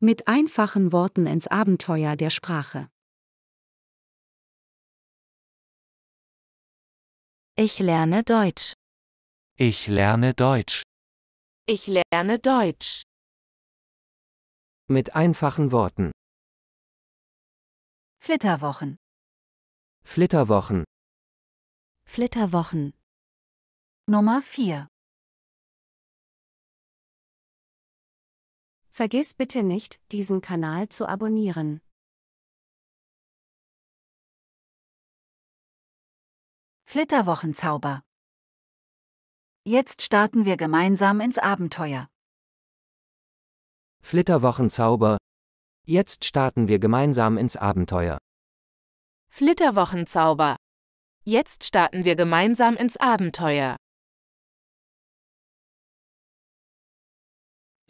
Mit einfachen Worten ins Abenteuer der Sprache. Ich lerne Deutsch. Ich lerne Deutsch. Ich lerne Deutsch. Mit einfachen Worten. Flitterwochen. Flitterwochen. Flitterwochen. Nummer 4. Vergiss bitte nicht, diesen Kanal zu abonnieren. Flitterwochenzauber. Jetzt starten wir gemeinsam ins Abenteuer. Flitterwochenzauber. Jetzt starten wir gemeinsam ins Abenteuer. Flitterwochenzauber. Jetzt starten wir gemeinsam ins Abenteuer.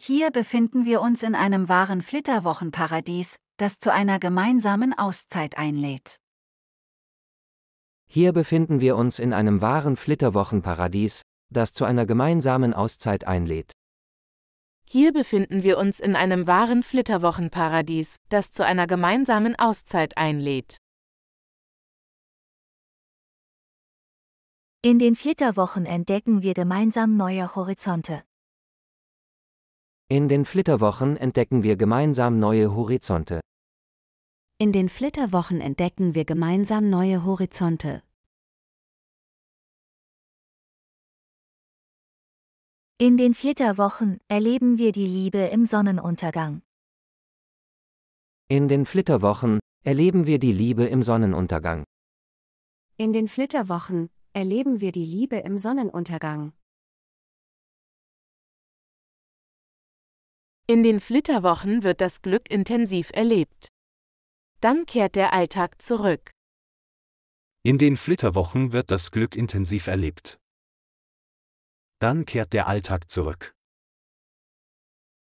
Hier befinden wir uns in einem wahren Flitterwochenparadies, das zu einer gemeinsamen Auszeit einlädt. Hier befinden wir uns in einem wahren Flitterwochenparadies, das zu einer gemeinsamen Auszeit einlädt. Hier befinden wir uns in einem wahren Flitterwochenparadies, das zu einer gemeinsamen Auszeit einlädt. In den Flitterwochen entdecken wir gemeinsam neue Horizonte. In den Flitterwochen entdecken wir gemeinsam neue Horizonte. In den Flitterwochen entdecken wir gemeinsam neue Horizonte. In den Flitterwochen erleben wir die Liebe im Sonnenuntergang. In den Flitterwochen erleben wir die Liebe im Sonnenuntergang. In den Flitterwochen erleben wir die Liebe im Sonnenuntergang. In den Flitterwochen wird das Glück intensiv erlebt. Dann kehrt der Alltag zurück. In den Flitterwochen wird das Glück intensiv erlebt. Dann kehrt der Alltag zurück.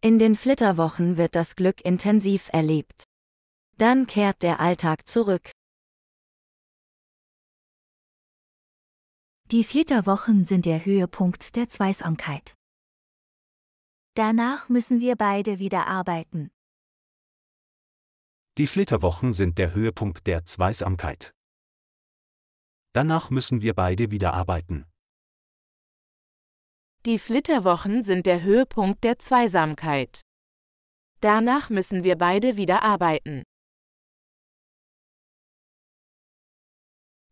In den Flitterwochen wird das Glück intensiv erlebt. Dann kehrt der Alltag zurück. Die Flitterwochen sind der Höhepunkt der Zweisamkeit. Danach müssen wir beide wieder arbeiten. Die Flitterwochen sind der Höhepunkt der Zweisamkeit. Danach müssen wir beide wieder arbeiten. Die Flitterwochen sind der Höhepunkt der Zweisamkeit. Danach müssen wir beide wieder arbeiten.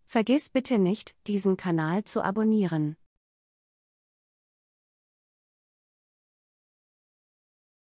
Vergiss bitte nicht, diesen Kanal zu abonnieren.